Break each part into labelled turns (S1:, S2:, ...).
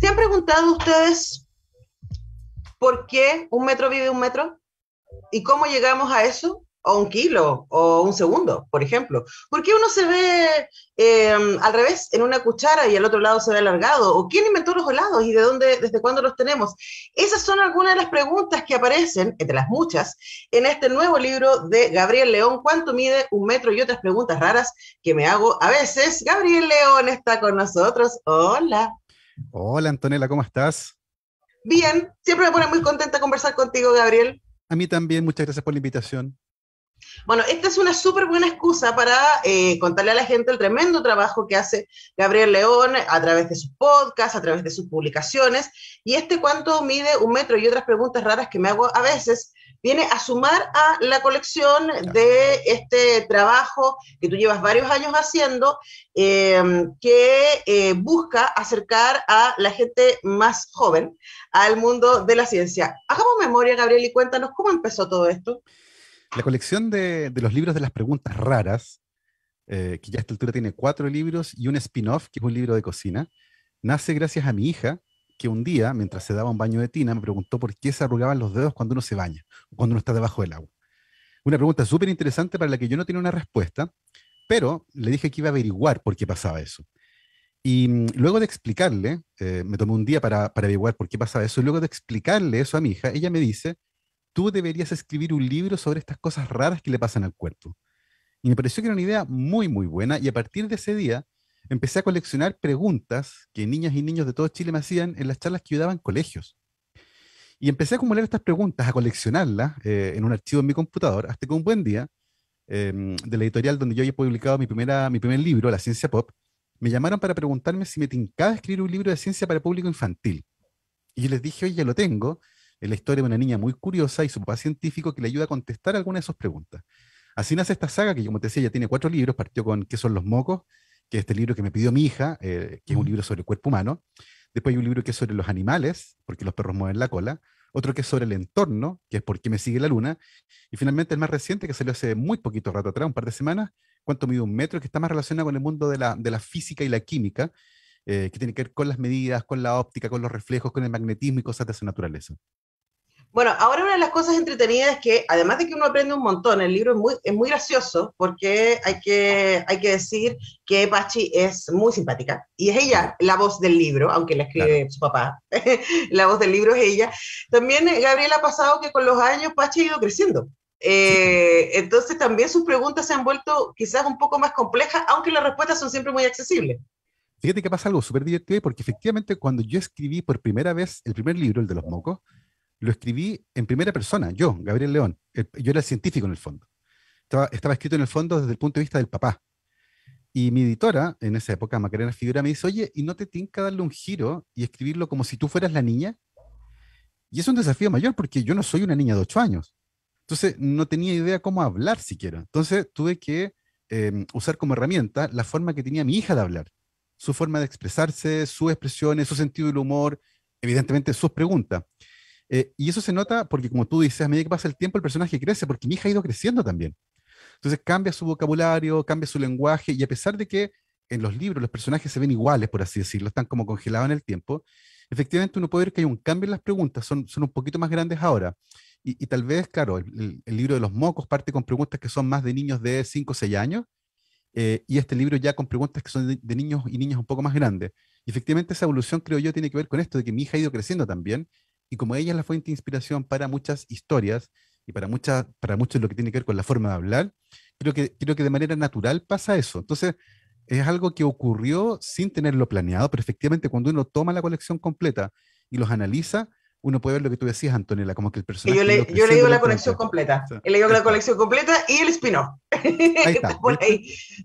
S1: ¿Se han preguntado ustedes por qué un metro vive un metro? ¿Y cómo llegamos a eso? O un kilo, o un segundo, por ejemplo. ¿Por qué uno se ve em, al revés en una cuchara y al otro lado se ve alargado? ¿O quién inventó los helados y de dónde, desde cuándo los tenemos? Esas son algunas de las preguntas que aparecen, entre las muchas, en este nuevo libro de Gabriel León, ¿Cuánto mide un metro? Y otras preguntas raras que me hago a veces. Gabriel León está con nosotros. Hola.
S2: Hola Antonella, ¿cómo estás?
S1: Bien, siempre me pone muy contenta conversar contigo, Gabriel.
S2: A mí también, muchas gracias por la invitación.
S1: Bueno, esta es una súper buena excusa para eh, contarle a la gente el tremendo trabajo que hace Gabriel León a través de sus podcasts, a través de sus publicaciones. Y este cuánto mide un metro y otras preguntas raras que me hago a veces viene a sumar a la colección de este trabajo que tú llevas varios años haciendo, eh, que eh, busca acercar a la gente más joven al mundo de la ciencia. Hagamos memoria, Gabriel, y cuéntanos cómo empezó todo esto.
S2: La colección de, los libros de las preguntas raras, eh, que ya a esta altura tiene cuatro libros y un spin-off, que es un libro de cocina, nace gracias a mi hija, que un día, mientras se daba un baño de tina, me preguntó por qué se arrugaban los dedos cuando uno se baña, cuando uno está debajo del agua. Una pregunta súper interesante para la que yo no tenía una respuesta, pero le dije que iba a averiguar por qué pasaba eso. Y mm, luego de explicarle, eh, me tomé un día para, para averiguar por qué pasaba eso, y luego de explicarle eso a mi hija, ella me dice, tú deberías escribir un libro sobre estas cosas raras que le pasan al cuerpo. Y me pareció que era una idea muy, muy buena, y a partir de ese día empecé a coleccionar preguntas que niñas y niños de todo Chile me hacían en las charlas que yo daba en colegios. Y empecé a acumular estas preguntas, a coleccionarlas eh, en un archivo en mi computador, hasta que un buen día, em, de la editorial donde yo había publicado mi, primera, mi primer libro, La Ciencia Pop, me llamaron para preguntarme si me tincaba escribir un libro de ciencia para público infantil. Y yo les dije, oye, ya lo tengo, es la historia de una niña muy curiosa y su papá científico que le ayuda a contestar algunas de sus preguntas. Así nace esta saga, que como te decía, ya tiene cuatro libros, partió con ¿Qué son los mocos? que es este libro que me pidió mi hija, eh, que es un libro sobre el cuerpo humano. Después hay un libro que es sobre los animales, porque los perros mueven la cola. Otro que es sobre el entorno, que es por qué me sigue la luna. Y finalmente el más reciente, que salió hace muy poquito rato atrás, un par de semanas, cuánto mide un metro, que está más relacionado con el mundo de la, de la física y la química, eh, que tiene que ver con las medidas, con la óptica, con los reflejos, con el magnetismo y cosas de esa naturaleza.
S1: Bueno, ahora una de las cosas entretenidas es que, además de que uno aprende un montón, el libro es muy, es muy gracioso porque hay que, hay que decir que Pachi es muy simpática y es ella la voz del libro, aunque la escribe su papá, la voz del libro es ella. También eh, Gabriel, ha pasado que con los años Pachi ha ido creciendo. Eh, entonces también sus preguntas se han vuelto quizás un poco más complejas, aunque las respuestas son siempre muy accesibles.
S2: Fíjate que pasa algo súper divertido porque efectivamente cuando yo escribí por primera vez el primer libro, el de los mocos, lo escribí en primera persona, yo, Gabriel León. yo era científico en el fondo. Estaba, escrito en el fondo desde el punto de vista del papá. Y mi editora, en esa época, Macarena Figura, me dice, oye, ¿y no te que darle un giro y escribirlo como si tú fueras la niña? Y es un desafío mayor porque yo no soy una niña de ocho años. Entonces, no tenía idea cómo hablar siquiera. Entonces, tuve que em, usar como herramienta la forma que tenía mi hija de hablar, su forma de expresarse, sus expresiones, su sentido del humor, evidentemente sus preguntas. Eh, y eso se nota porque, como tú dices, a medida que pasa el tiempo, el personaje crece, porque mi hija ha ido creciendo también. Entonces cambia su vocabulario, cambia su lenguaje, y a pesar de que en los libros los personajes se ven iguales, por así decirlo, están como congelados en el tiempo, efectivamente uno puede ver que hay un cambio en las preguntas, son, son un poquito más grandes ahora. Y, tal vez, claro, el, libro de los mocos parte con preguntas que son más de niños de 5 o 6 años, eh, y este libro ya con preguntas que son de, de niños y niñas un poco más grandes. Y efectivamente esa evolución, creo yo, tiene que ver con esto, de que mi hija ha ido creciendo también, y como ella es la fuente de inspiración para muchas historias y para, muchas para mucho lo que tiene que ver con la forma de hablar, creo que, creo que de manera natural pasa eso. Entonces, es algo que ocurrió sin tenerlo planeado, pero efectivamente cuando uno toma la colección completa y los analiza, uno puede ver lo que tú decías, Antonella, como que el personaje... Yo le, yo digo la colección
S1: completa. la colección completa y el spin Ahí está.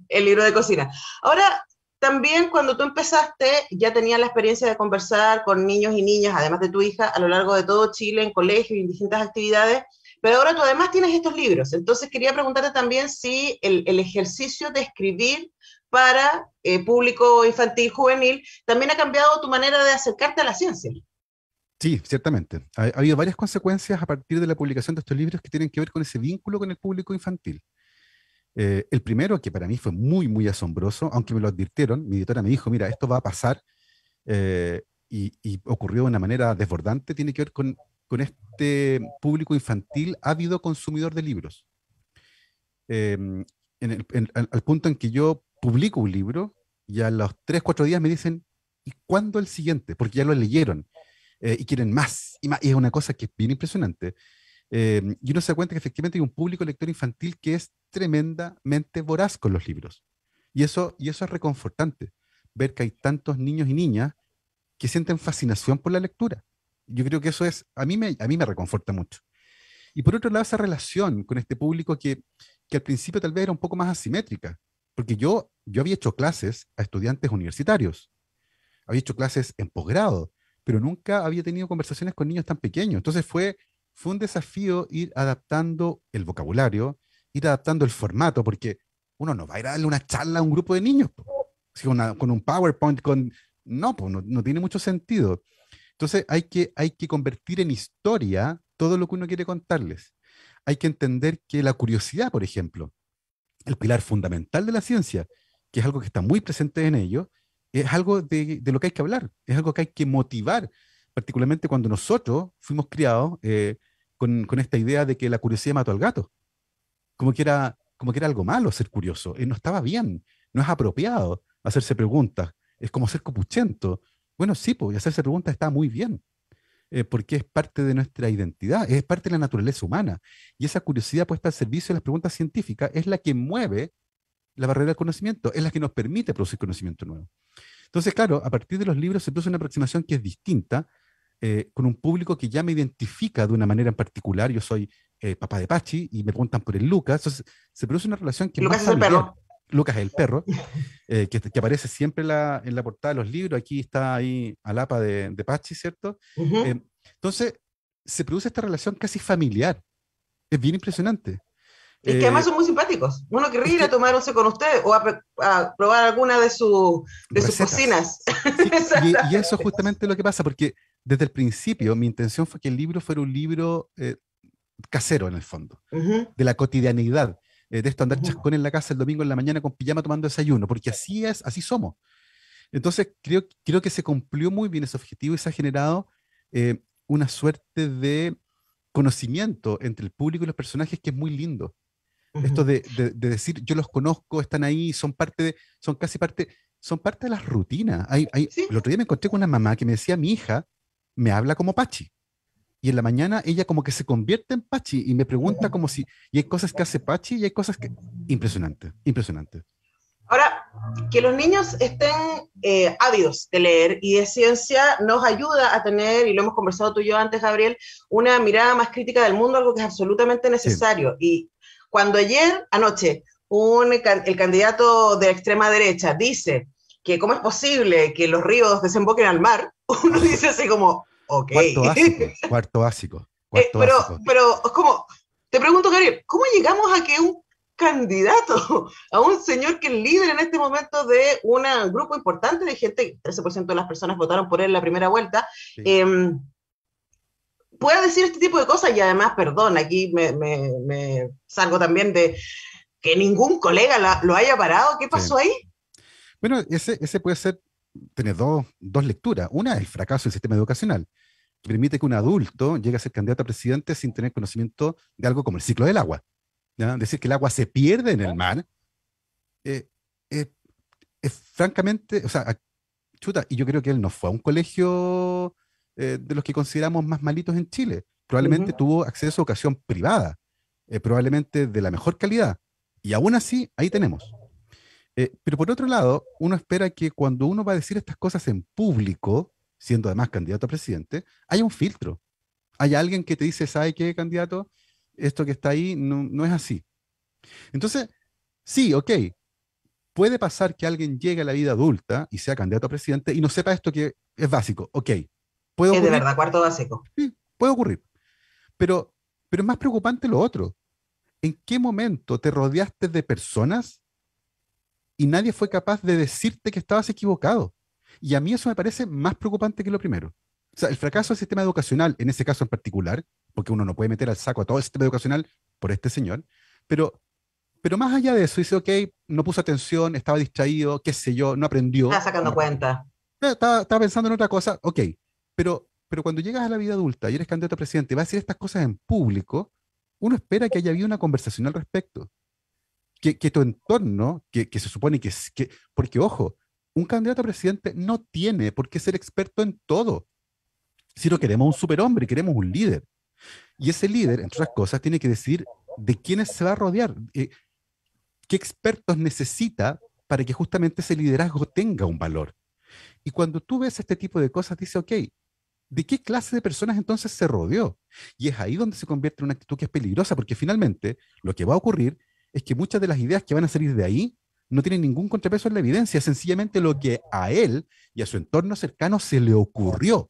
S1: el libro de cocina. Ahora, también cuando tú empezaste, ya tenías la experiencia de conversar con niños y niñas, además de tu hija, a lo largo de todo Chile, en colegios y en distintas actividades, pero ahora tú además tienes estos libros. Entonces quería preguntarte también si el, ejercicio de escribir para eh, público infantil, juvenil, también ha cambiado tu manera de acercarte a la ciencia.
S2: Sí, ciertamente. ha habido varias consecuencias a partir de la publicación de estos libros que tienen que ver con ese vínculo con el público infantil. Eh, el primero, que para mí fue muy, muy asombroso, aunque me lo advirtieron, mi editora me dijo, mira, esto va a pasar eh, y, ocurrió de una manera desbordante, tiene que ver con, con este público infantil ávido consumidor de libros. Em, el, al, punto en que yo publico un libro y a los 3, 4 días me dicen, ¿y cuándo el siguiente? Porque ya lo leyeron eh, y quieren más, y más. Y es una cosa que es bien impresionante. Em, y uno se da cuenta que efectivamente hay un público lector infantil que es tremendamente voraz con los libros. Y eso, y eso es reconfortante, ver que hay tantos niños y niñas que sienten fascinación por la lectura. Yo creo que eso es, a mí me, a mí me reconforta mucho. Y por otro lado, esa relación con este público que, que al principio tal vez era un poco más asimétrica, porque yo, yo había hecho clases a estudiantes universitarios, había hecho clases en posgrado, pero nunca había tenido conversaciones con niños tan pequeños. Entonces fue fue un desafío ir adaptando el vocabulario, ir adaptando el formato, porque uno no va a ir a darle una charla a un grupo de niños, con un PowerPoint, con... No, pues no, tiene mucho sentido. Entonces hay que, hay que convertir en historia todo lo que uno quiere contarles. Hay que entender que la curiosidad, por ejemplo, el pilar fundamental de la ciencia, que es algo que está muy presente en ellos, es algo de, de lo que hay que hablar, es algo que hay que motivar, particularmente cuando nosotros fuimos criados eh, con, esta idea de que la curiosidad mató al gato. Como que era, como que era algo malo ser curioso, eh, no estaba bien, no es apropiado hacerse preguntas, es como ser copuchento. Bueno, sí, pues hacerse preguntas está muy bien, eh, porque es parte de nuestra identidad, es parte de la naturaleza humana. Y esa curiosidad puesta al servicio de las preguntas científicas es la que mueve la barrera del conocimiento, es la que nos permite producir conocimiento nuevo. Entonces, claro, a partir de los libros se produce una aproximación que es distinta, eh, con un público que ya me identifica de una manera en particular. Yo soy eh, papá de Pachi y me preguntan por el Lucas. Entonces, se produce una relación que... Lucas es el perro. Lucas es el perro, eh, que, que, aparece siempre en la portada de los libros. Aquí está ahí Alapa de, de Pachi, ¿cierto? entonces, se produce esta relación casi familiar. Es bien impresionante.
S1: Y que además son muy simpáticos. Uno querría ir a tomar con usted, o a, probar alguna de, de sus cocinas. y, y, eso es justamente
S2: lo que pasa, porque desde el principio mi intención fue que el libro fuera un libro eh, casero en el fondo, de la cotidianidad, eh, de esto andar chascón en la casa el domingo en la mañana con pijama tomando desayuno, porque así es, así somos. Entonces creo, creo que se cumplió muy bien ese objetivo y se ha generado eh, una suerte de conocimiento entre el público y los personajes que es muy lindo. Esto de, decir, yo los conozco, están ahí, son parte de, son casi parte, son parte de las rutinas. El otro día me encontré con una mamá que me decía, mi hija, me habla como Pachi. Y en la mañana ella como que se convierte en Pachi y me pregunta como si, y hay cosas que hace Pachi y hay cosas que... Impresionante, impresionante.
S1: Ahora, que los niños estén eh, ávidos de leer y de ciencia nos ayuda a tener, y lo hemos conversado tú y yo antes, Gabriel, una mirada más crítica del mundo, algo que es absolutamente necesario. Y cuando ayer, anoche, el candidato de extrema derecha dice que cómo es posible que los ríos desemboquen al mar, uno dice así como, ok.
S2: Cuarto eh, básico. pero,
S1: pero como, te pregunto, Gabriel, ¿cómo llegamos a que un candidato, a un señor que es líder en este momento de un grupo importante de gente, 13% de las personas votaron por él en la primera vuelta, em, pueda decir este tipo de cosas y además, perdón, aquí me, salgo también de que ningún colega lo haya parado. ¿Qué pasó ahí?
S2: Bueno, ese puede ser tener dos, dos lecturas. Una, es el fracaso del sistema educacional, que permite que un adulto llegue a ser candidato a presidente sin tener conocimiento de algo como el ciclo del agua. Decir que el agua se pierde en el mar, eh, eh, es francamente, o sea, chuta, y yo creo que él no fue a un colegio eh, de los que consideramos más malitos en Chile. Probablemente tuvo acceso a educación privada, probablemente de la mejor calidad. Y aún así, ahí tenemos. Eh, pero por otro lado, uno espera que cuando uno va a decir estas cosas en público, siendo además candidato a presidente, haya un filtro. Hay alguien que te dice, ¿sabe qué, candidato? Esto que está ahí no, es así. Entonces, sí, ok, puede pasar que alguien llegue a la vida adulta y sea candidato a presidente y no sepa esto que es básico. Ok, puede Es de verdad,
S1: cuarto básico.
S2: Sí, puede ocurrir. Pero, pero es más preocupante lo otro. ¿En qué momento te rodeaste de personas y nadie fue capaz de decirte que estabas equivocado. Y a mí eso me parece más preocupante que lo primero. O sea, el fracaso del sistema educacional, en ese caso en particular, porque uno no puede meter al saco a todo el sistema educacional por este señor, pero, pero más allá de eso, dice, ok, no puso atención, estaba distraído, qué sé yo, no aprendió. Estaba sacando ah, cuenta. Eh, estaba, pensando en otra cosa, ok, pero, pero cuando llegas a la vida adulta y eres candidato a presidente y vas a decir estas cosas en público, uno espera que haya habido una conversación al respecto que, tu entorno, que, se supone que, que, porque ojo, un candidato a presidente no tiene por qué ser experto en todo. Si no queremos un superhombre, queremos un líder. Y ese líder, entre otras cosas, tiene que decir de quiénes se va a rodear, eh, qué expertos necesita para que justamente ese liderazgo tenga un valor. Y cuando tú ves este tipo de cosas, dices, ok, ¿de qué clase de personas entonces se rodeó? Y es ahí donde se convierte en una actitud que es peligrosa, porque finalmente lo que va a ocurrir es que muchas de las ideas que van a salir de ahí no tienen ningún contrapeso en la evidencia, sencillamente lo que a él y a su entorno cercano se le ocurrió.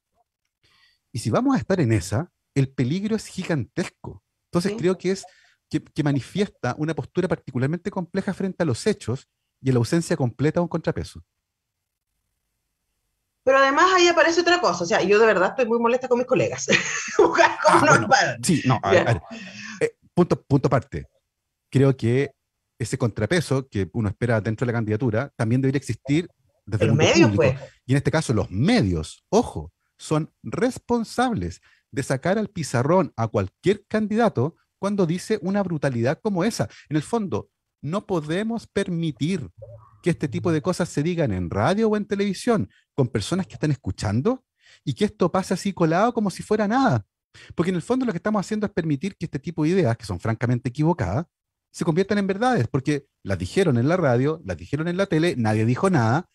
S2: Y si vamos a estar en esa, el peligro es gigantesco. Entonces creo que es que, manifiesta una postura particularmente compleja frente a los hechos y la ausencia completa de un contrapeso.
S1: Pero además ahí aparece otra cosa, o sea, yo de verdad estoy muy molesta con mis colegas.
S2: Ah, sí, no, a ver, eh, punto, punto aparte creo que ese contrapeso que uno espera dentro de la candidatura también debería existir desde el, medios. Pues. Y en este caso, los medios, ojo, son responsables de sacar al pizarrón a cualquier candidato cuando dice una brutalidad como esa. En el fondo, no podemos permitir que este tipo de cosas se digan en radio o en televisión con personas que están escuchando y que esto pase así colado como si fuera nada. Porque en el fondo lo que estamos haciendo es permitir que este tipo de ideas, que son francamente equivocadas, se conviertan en verdades, porque las dijeron en la radio, las dijeron en la tele, nadie dijo nada,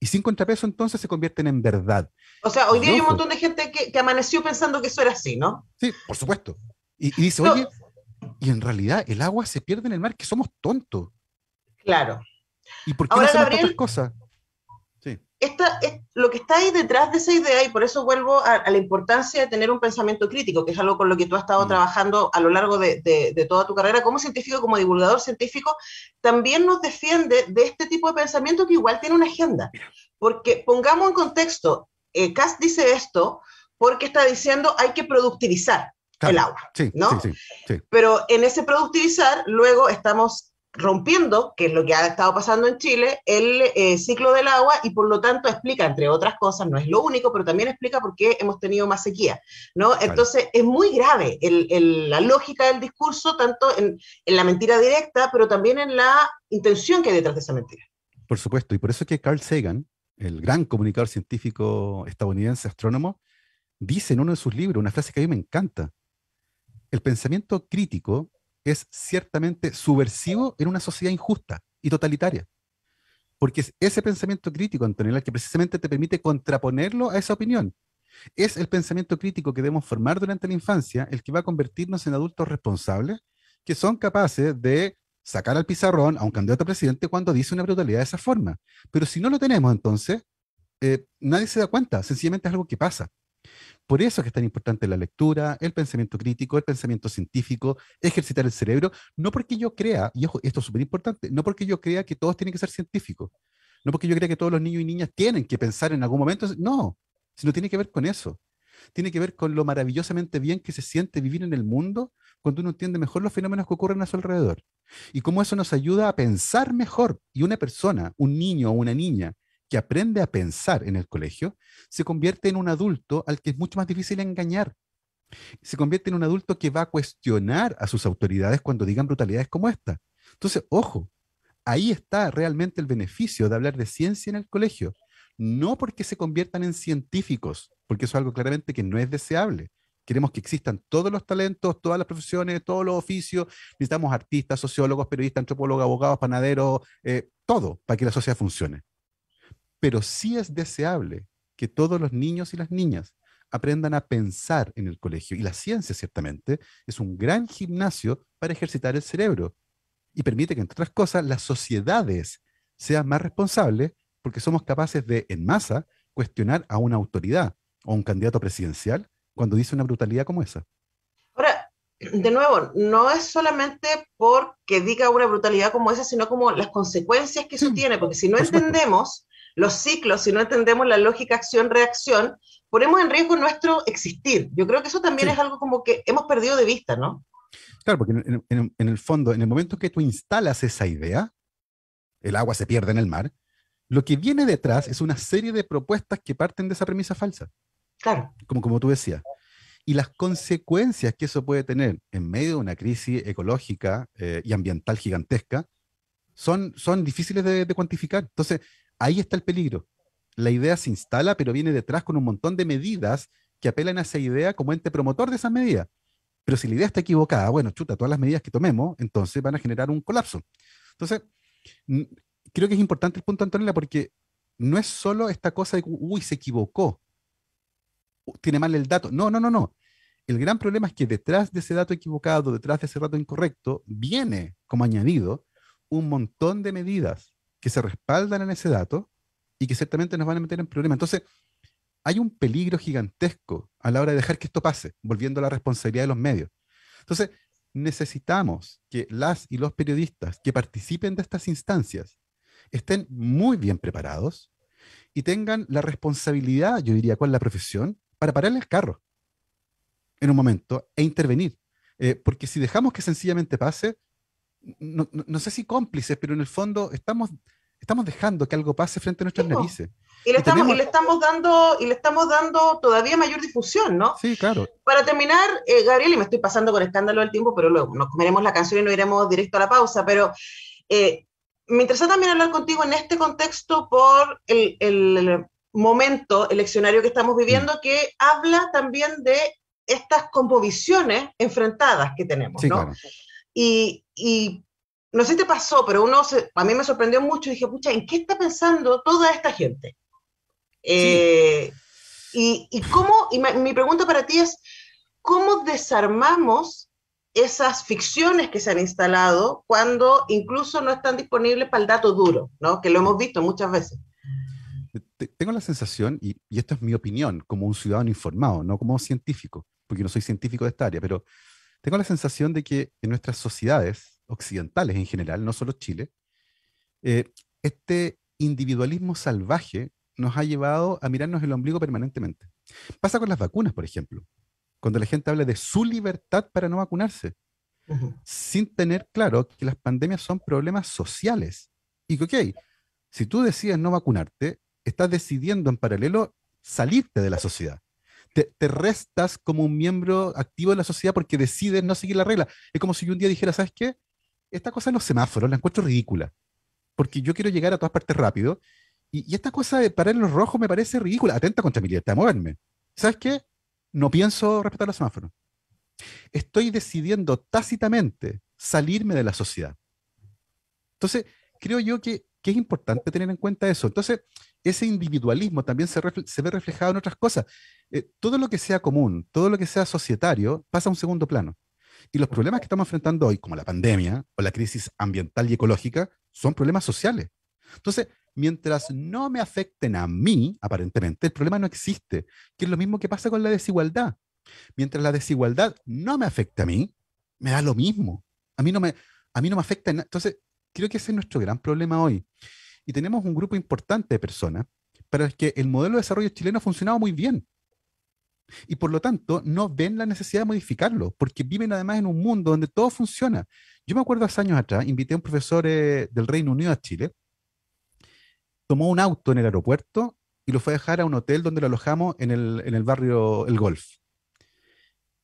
S2: y sin contrapeso entonces se convierten en verdad. O sea, hoy día hay un montón
S1: de gente que, amaneció pensando que eso era así, ¿no?
S2: Sí, por supuesto. Y, dice, oye, y en realidad el agua se pierde en el mar, que somos tontos. Claro. ¿Y
S1: por qué no hacemos otras cosas? lo que está ahí detrás de esa idea, y por eso vuelvo a, la importancia de tener un pensamiento crítico, que es algo con lo que tú has estado mm. trabajando a lo largo de, toda tu carrera como científico, como divulgador científico, también nos defiende de este tipo de pensamiento que igual tiene una agenda. Porque pongamos en contexto, eh, Cass dice esto porque está diciendo hay que productivizar, el agua, Pero en ese productivizar, luego estamos rompiendo, que es lo que ha estado pasando en Chile, el eh, ciclo del agua y por lo tanto explica, entre otras cosas, no es lo único, pero también explica por qué hemos tenido más sequía. ¿no? Entonces es muy grave la lógica del discurso, tanto en, en, la mentira directa, pero también en la intención que hay detrás de esa mentira.
S2: Por supuesto, y por eso es que Carl Sagan, el gran comunicador científico estadounidense, astrónomo, dice en uno de sus libros una frase que a mí me encanta. El pensamiento crítico es ciertamente subversivo en una sociedad injusta y totalitaria. Porque es ese pensamiento crítico, Antonio, el que precisamente te permite contraponerlo a esa opinión. Es el pensamiento crítico que debemos formar durante la infancia el que va a convertirnos en adultos responsables que son capaces de sacar al pizarrón a un candidato presidente cuando dice una brutalidad de esa forma. Pero si no lo tenemos, entonces, eh, nadie se da cuenta, sencillamente es algo que pasa. Por eso es que es tan importante la lectura, el pensamiento crítico, el pensamiento científico, ejercitar el cerebro, no porque yo crea, y esto es súper importante, no porque yo crea que todos tienen que ser científicos, no porque yo crea que todos los niños y niñas tienen que pensar en algún momento, no, sino tiene que ver con eso. Tiene que ver con lo maravillosamente bien que se siente vivir en el mundo cuando uno entiende mejor los fenómenos que ocurren a su alrededor y cómo eso nos ayuda a pensar mejor. Y una persona, un niño o una niña que aprende a pensar en el colegio se convierte en un adulto al que es mucho más difícil engañar. Se convierte en un adulto que va a cuestionar a sus autoridades cuando digan brutalidades como esta. Entonces, ojo, ahí está realmente el beneficio de hablar de ciencia en el colegio. No porque se conviertan en científicos, porque eso es algo claramente que no es deseable. Queremos que existan todos los talentos, todas las profesiones, todos los oficios. Necesitamos artistas, sociólogos, periodistas, antropólogos, abogados, panaderos, eh, todo para que la sociedad funcione pero sí es deseable que todos los niños y las niñas aprendan a pensar en el colegio. Y la ciencia, ciertamente, es un gran gimnasio para ejercitar el cerebro y permite que, entre otras cosas, las sociedades sean más responsables porque somos capaces de, en masa, cuestionar a una autoridad o a un candidato presidencial cuando dice una brutalidad como esa.
S1: Ahora, de nuevo, no es solamente porque diga una brutalidad como esa, sino como las consecuencias que eso tiene, porque si no entendemos los ciclos, si no entendemos la lógica acción-reacción, ponemos en riesgo nuestro existir. Yo creo que eso también es algo como que hemos perdido de vista, ¿no?
S2: Claro, porque en, el fondo, en el momento que tú instalas esa idea, el agua se pierde en el mar, lo que viene detrás es una serie de propuestas que parten de esa premisa falsa. Claro. Como, como tú decías. Y las consecuencias que eso puede tener en medio de una crisis ecológica eh, y ambiental gigantesca son, son difíciles de, de cuantificar. Entonces, ahí está el peligro. La idea se instala, pero viene detrás con un montón de medidas que apelan a esa idea como ente promotor de esa medida, Pero si la idea está equivocada, bueno, chuta, todas las medidas que tomemos, entonces van a generar un colapso. Entonces, mm, creo que es importante el punto, Antonella, porque no es solo esta cosa de, uy, se equivocó, tiene mal el dato. No, no, no, no. El gran problema es que detrás de ese dato equivocado, detrás de ese dato incorrecto, viene como añadido un montón de medidas que se respaldan en ese dato y que ciertamente nos van a meter en problemas. Entonces, hay un peligro gigantesco a la hora de dejar que esto pase, volviendo a la responsabilidad de los medios. Entonces, necesitamos que las y los periodistas que participen de estas instancias estén muy bien preparados y tengan la responsabilidad, yo diría, con la profesión para parar el carro en un momento e intervenir. Eh, porque si dejamos que sencillamente pase, no, sé si cómplices, pero en el fondo estamos, estamos dejando que algo pase frente a nuestras narices.
S1: Y le, estamos, le estamos dando y le estamos dando todavía mayor difusión, ¿no? Sí, claro. Para terminar, eh, Gabriel, y me estoy pasando con escándalo del tiempo, pero luego nos comeremos la canción y nos iremos directo a la pausa, pero eh, me interesa también hablar contigo en este contexto por el, momento eleccionario que estamos viviendo, mm. que habla también de estas composiciones enfrentadas que tenemos, ¿no? Y, no sé si te pasó, pero uno a mí me sorprendió mucho y dije, pucha, ¿en qué está pensando toda esta gente? Eh, y, cómo, mi pregunta para ti es, ¿cómo desarmamos esas ficciones que se han instalado cuando incluso no están disponibles para el dato duro, ¿no? que lo hemos visto muchas veces?
S2: Tengo la sensación, y, y esta es mi opinión, como un ciudadano informado, no como científico, porque no soy científico de esta área, pero tengo la sensación de que en nuestras sociedades occidentales en general, no solo Chile, eh, este individualismo salvaje nos ha llevado a mirarnos el ombligo permanentemente. Pasa con las vacunas, por ejemplo, cuando la gente habla de su libertad para no vacunarse, sin tener claro que las pandemias son problemas sociales. Y que, ok, si tú decides no vacunarte, estás decidiendo en paralelo salirte de la sociedad te, restas como un miembro activo de la sociedad porque decides no seguir la regla. Es como si yo un día dijera, ¿sabes qué? Esta cosa de los semáforos la encuentro ridícula, porque yo quiero llegar a todas partes rápido, y, esta cosa de parar en los rojos me parece ridícula, atenta contra mi libertad de moverme. ¿Sabes qué? No pienso respetar los semáforos. Estoy decidiendo tácitamente salirme de la sociedad. Entonces, creo yo que, que es importante tener en cuenta eso. Entonces, ese individualismo también se, ve reflejado en otras cosas. Eh, todo lo que sea común, todo lo que sea societario, pasa a un segundo plano. Y los problemas que estamos enfrentando hoy, como la pandemia o la crisis ambiental y ecológica, son problemas sociales. Entonces, mientras no me afecten a mí, aparentemente, el problema no existe, que es lo mismo que pasa con la desigualdad. Mientras la desigualdad no me afecta a mí, me da lo mismo. A mí no me, a mí no me afecta. Entonces, creo que ese es nuestro gran problema hoy y tenemos un grupo importante de personas para las que el modelo de desarrollo chileno ha funcionado muy bien. Y por lo tanto, no ven la necesidad de modificarlo, porque viven además en un mundo donde todo funciona. Yo me acuerdo hace años atrás, invité a un profesor eh, del Reino Unido a Chile, tomó un auto en el aeropuerto y lo fue a dejar a un hotel donde lo alojamos en el, en el barrio El Golf.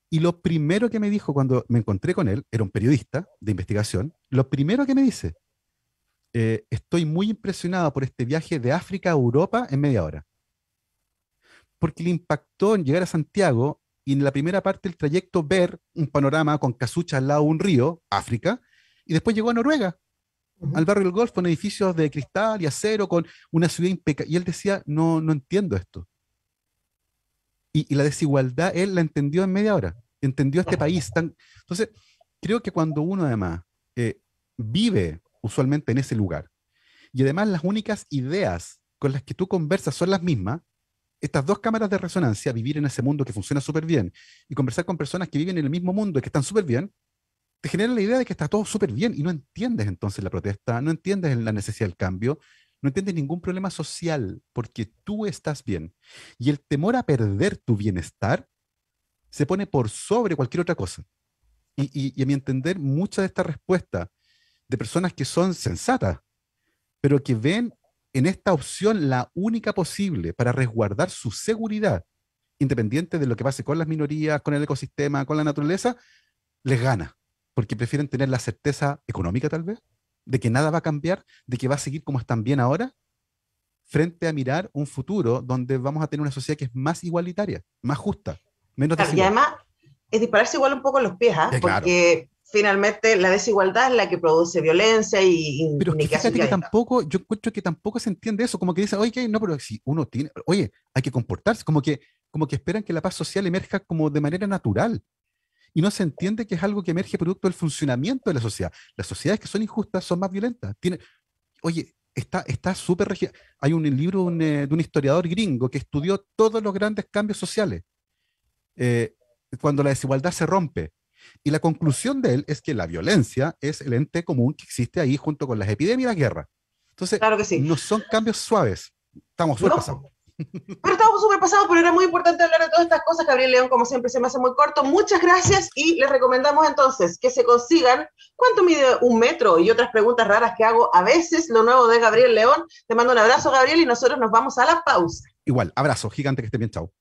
S2: Y lo primero que me dijo cuando me encontré con él, era un periodista de investigación, lo primero que me dice, eh, estoy muy impresionado por este viaje de África a Europa en media hora. Porque le impactó en llegar a Santiago y en la primera parte del trayecto ver un panorama con casucha al lado de un río, África, y después llegó a Noruega, al barrio del Golfo, con edificios de cristal y acero, con una ciudad impecable. Y él decía, no, no entiendo esto. Y, la desigualdad él la entendió en media hora, entendió este país tan... Entonces, creo que cuando uno además eh, vive usualmente en ese lugar. Y además las únicas ideas con las que tú conversas son las mismas. Estas dos cámaras de resonancia, vivir en ese mundo que funciona súper bien y conversar con personas que viven en el mismo mundo y que están súper bien, te genera la idea de que está todo súper bien y no entiendes entonces la protesta, no entiendes la necesidad del cambio, no entiendes ningún problema social porque tú estás bien. Y el temor a perder tu bienestar se pone por sobre cualquier otra cosa. Y, y a mi entender, mucha de esta respuesta de personas que son sensatas, pero que ven en esta opción la única posible para resguardar su seguridad, independiente de lo que pase con las minorías, con el ecosistema, con la naturaleza, les gana, porque prefieren tener la certeza económica tal vez, de que nada va a cambiar, de que va a seguir como están bien ahora, frente a mirar un futuro donde vamos a tener una sociedad que es más igualitaria,
S1: más justa, menos... y además es dispararse igual un poco los pies, ¿ah? eh, porque finalmente la desigualdad es la que produce violencia y pero tampoco yo
S2: encuentro que tampoco se entiende eso como que dicen oye no pero si uno tiene oye hay que comportarse como que como que esperan que la paz social emerja como de manera natural y no se entiende que es algo que emerge producto del funcionamiento de la sociedad las sociedades que son injustas son más violentas Tiene, oye está está súper hay un libro eh, de un historiador gringo que estudió todos los grandes cambios sociales eh, cuando la desigualdad se rompe y la conclusión de él es que la violencia es el ente común que existe ahí junto con las epidemias y la guerra. Entonces, no son cambios suaves. Estamos súper pasados.
S1: Pero estamos súper pasados, pero era muy importante hablar de todas estas cosas. Gabriel León, como siempre, se me hace muy corto. Muchas gracias y les recomendamos entonces que se consigan cuánto mide un metro y otras preguntas raras que hago a veces. Lo nuevo de Gabriel León. Te mando un abrazo, Gabriel, y nosotros nos vamos a la pausa.
S2: Igual, abrazo gigante, que esté bien, chao.